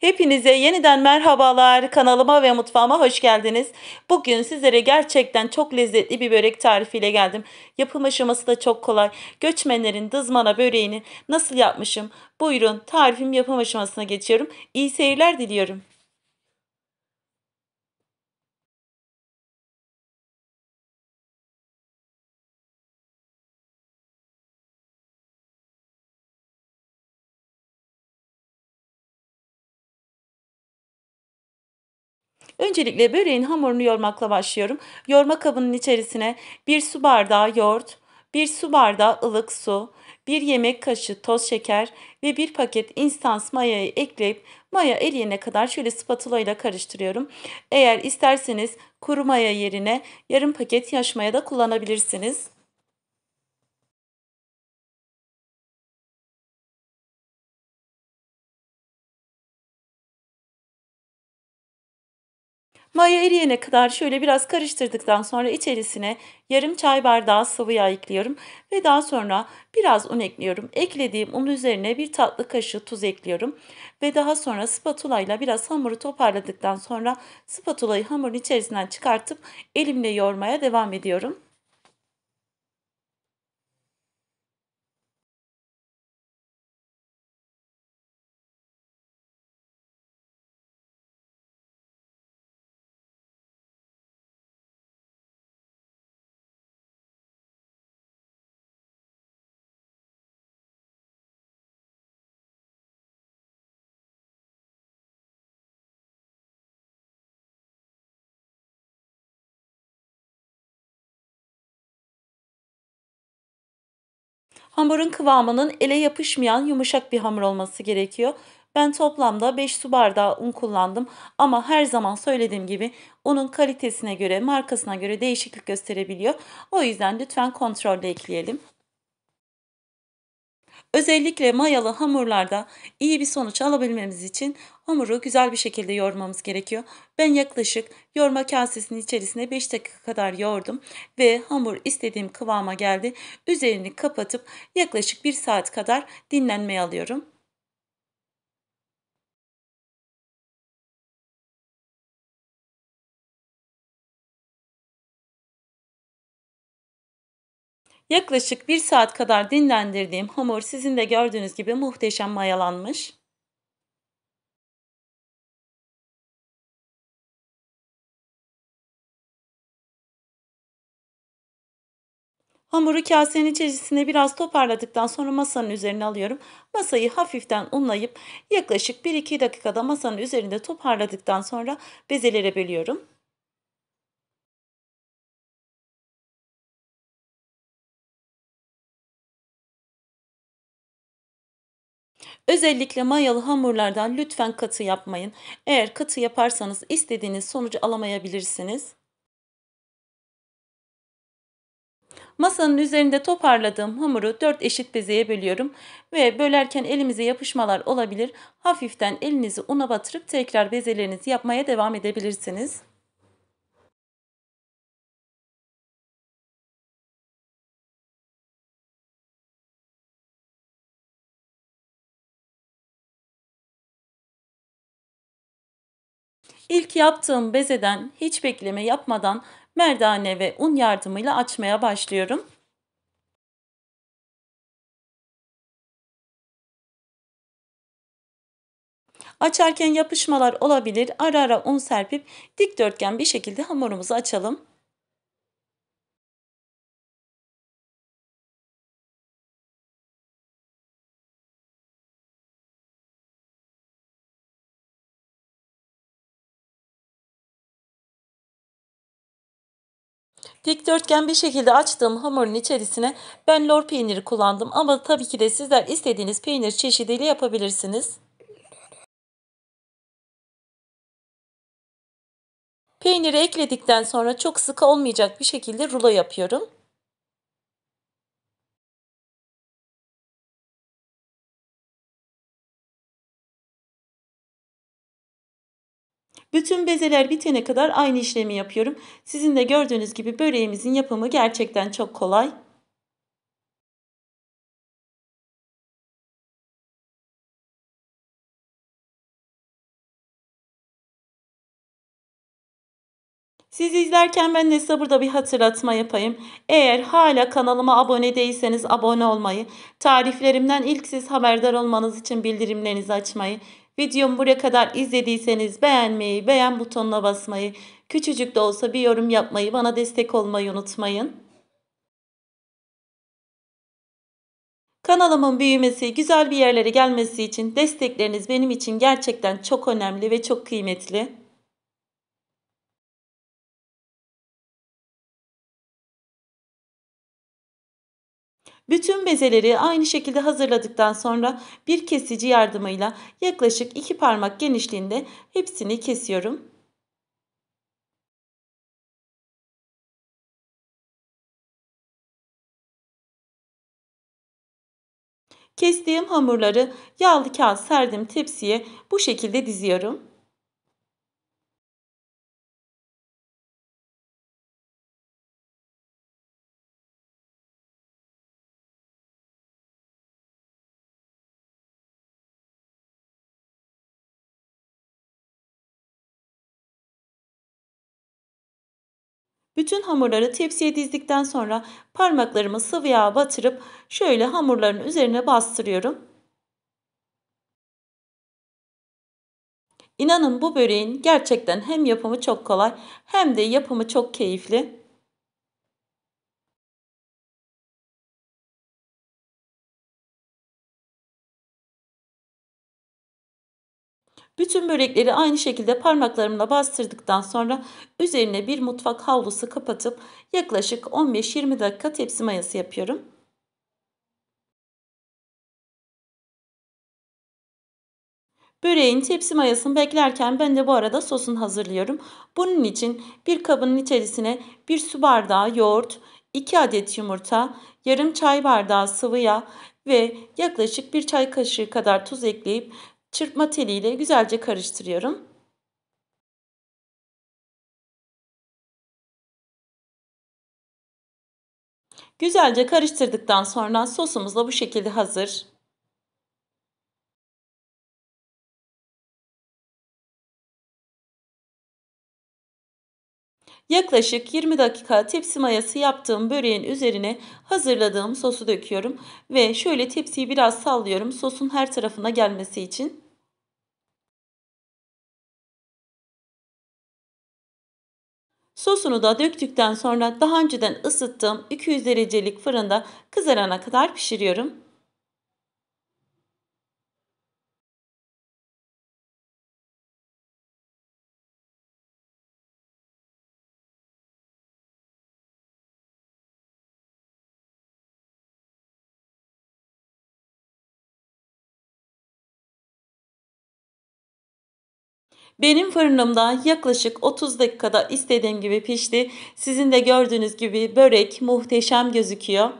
Hepinize yeniden merhabalar. Kanalıma ve mutfağıma hoş geldiniz. Bugün sizlere gerçekten çok lezzetli bir börek tarifiyle geldim. Yapım aşaması da çok kolay. Göçmenlerin dızmana böreğini nasıl yapmışım? Buyurun tarifim yapım aşamasına geçiyorum. İyi seyirler diliyorum. Öncelikle böreğin hamurunu yoğurmakla başlıyorum. Yoğurma kabının içerisine 1 su bardağı yoğurt, 1 su bardağı ılık su, 1 yemek kaşığı toz şeker ve 1 paket instans mayayı ekleyip maya eriyene kadar şöyle spatula ile karıştırıyorum. Eğer isterseniz kuru maya yerine yarım paket yaş maya da kullanabilirsiniz. Maya eriyene kadar şöyle biraz karıştırdıktan sonra içerisine yarım çay bardağı sıvı yağ ekliyorum ve daha sonra biraz un ekliyorum. Eklediğim un üzerine bir tatlı kaşığı tuz ekliyorum ve daha sonra spatula ile biraz hamuru toparladıktan sonra spatulayı hamurun içerisinden çıkartıp elimle yoğurmaya devam ediyorum. Hamurun kıvamının ele yapışmayan yumuşak bir hamur olması gerekiyor. Ben toplamda 5 su bardağı un kullandım ama her zaman söylediğim gibi unun kalitesine göre, markasına göre değişiklik gösterebiliyor. O yüzden lütfen kontrolle ekleyelim. Özellikle mayalı hamurlarda iyi bir sonuç alabilmemiz için hamuru güzel bir şekilde yoğurmamız gerekiyor. Ben yaklaşık yoğurma kasesinin içerisine 5 dakika kadar yoğurdum ve hamur istediğim kıvama geldi. Üzerini kapatıp yaklaşık 1 saat kadar dinlenmeye alıyorum. Yaklaşık bir saat kadar dinlendirdiğim hamur sizin de gördüğünüz gibi muhteşem mayalanmış. Hamuru kasenin içerisine biraz toparladıktan sonra masanın üzerine alıyorum. Masayı hafiften unlayıp yaklaşık 1-2 dakikada masanın üzerinde toparladıktan sonra bezelere bölüyorum. Özellikle mayalı hamurlardan lütfen katı yapmayın. Eğer katı yaparsanız istediğiniz sonucu alamayabilirsiniz. Masanın üzerinde toparladığım hamuru 4 eşit bezeye bölüyorum ve bölerken elimize yapışmalar olabilir. Hafiften elinizi una batırıp tekrar bezelerinizi yapmaya devam edebilirsiniz. İlk yaptığım bezeden hiç bekleme yapmadan merdane ve un yardımıyla açmaya başlıyorum. Açarken yapışmalar olabilir. Ara ara un serpip dikdörtgen bir şekilde hamurumuzu açalım. Dikdörtgen bir şekilde açtığım hamurun içerisine ben lor peyniri kullandım ama tabii ki de sizler istediğiniz peynir çeşidiyle yapabilirsiniz. Peyniri ekledikten sonra çok sıkı olmayacak bir şekilde rulo yapıyorum. Bütün bezeler bitene kadar aynı işlemi yapıyorum. Sizin de gördüğünüz gibi böreğimizin yapımı gerçekten çok kolay. Siz izlerken ben de sabırda bir hatırlatma yapayım. Eğer hala kanalıma abone değilseniz abone olmayı, tariflerimden ilk siz haberdar olmanız için bildirimlerinizi açmayı, Videomu buraya kadar izlediyseniz beğenmeyi, beğen butonuna basmayı, küçücük de olsa bir yorum yapmayı, bana destek olmayı unutmayın. Kanalımın büyümesi, güzel bir yerlere gelmesi için destekleriniz benim için gerçekten çok önemli ve çok kıymetli. Bütün bezeleri aynı şekilde hazırladıktan sonra bir kesici yardımıyla yaklaşık iki parmak genişliğinde hepsini kesiyorum. Kestiğim hamurları yağlı kağıt serdim tepsiye bu şekilde diziyorum. Bütün hamurları tepsiye dizdikten sonra parmaklarımı sıvı yağa batırıp şöyle hamurların üzerine bastırıyorum. İnanın bu böreğin gerçekten hem yapımı çok kolay hem de yapımı çok keyifli. Bütün börekleri aynı şekilde parmaklarımla bastırdıktan sonra üzerine bir mutfak havlusu kapatıp yaklaşık 15-20 dakika tepsi mayası yapıyorum. Böreğin tepsi mayasını beklerken ben de bu arada sosun hazırlıyorum. Bunun için bir kabın içerisine bir su bardağı yoğurt, 2 adet yumurta, yarım çay bardağı sıvı yağ ve yaklaşık bir çay kaşığı kadar tuz ekleyip çırpma teliyle güzelce karıştırıyorum. Güzelce karıştırdıktan sonra sosumuz da bu şekilde hazır. Yaklaşık 20 dakika tepsi mayası yaptığım böreğin üzerine hazırladığım sosu döküyorum ve şöyle tepsiyi biraz sallıyorum sosun her tarafına gelmesi için. Sosunu da döktükten sonra daha önceden ısıttığım 200 derecelik fırında kızarana kadar pişiriyorum. Benim fırınımda yaklaşık 30 dakikada istediğim gibi pişti. Sizin de gördüğünüz gibi börek muhteşem gözüküyor.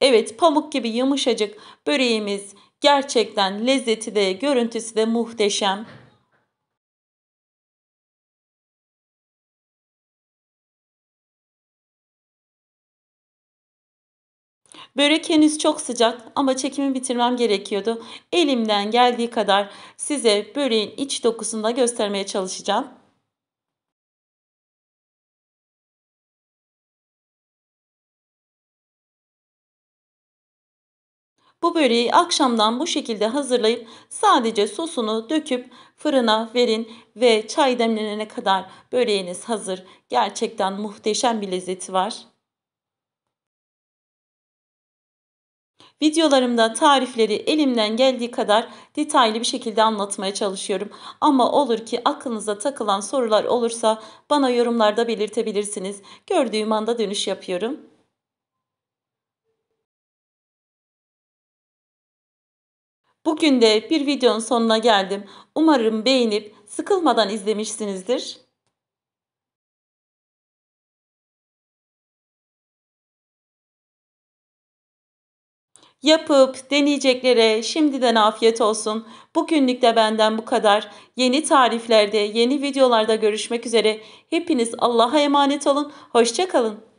Evet pamuk gibi yumuşacık böreğimiz gerçekten lezzeti de görüntüsü de muhteşem. Börek henüz çok sıcak ama çekimi bitirmem gerekiyordu. Elimden geldiği kadar size böreğin iç dokusunu da göstermeye çalışacağım. Bu böreği akşamdan bu şekilde hazırlayıp sadece sosunu döküp fırına verin ve çay demlenene kadar böreğiniz hazır. Gerçekten muhteşem bir lezzeti var. Videolarımda tarifleri elimden geldiği kadar detaylı bir şekilde anlatmaya çalışıyorum. Ama olur ki aklınıza takılan sorular olursa bana yorumlarda belirtebilirsiniz. Gördüğüm anda dönüş yapıyorum. Bugün de bir videonun sonuna geldim. Umarım beğenip sıkılmadan izlemişsinizdir. Yapıp deneyeceklere şimdiden afiyet olsun. Bugünlük de benden bu kadar. Yeni tariflerde, yeni videolarda görüşmek üzere. Hepiniz Allah'a emanet olun. Hoşçakalın.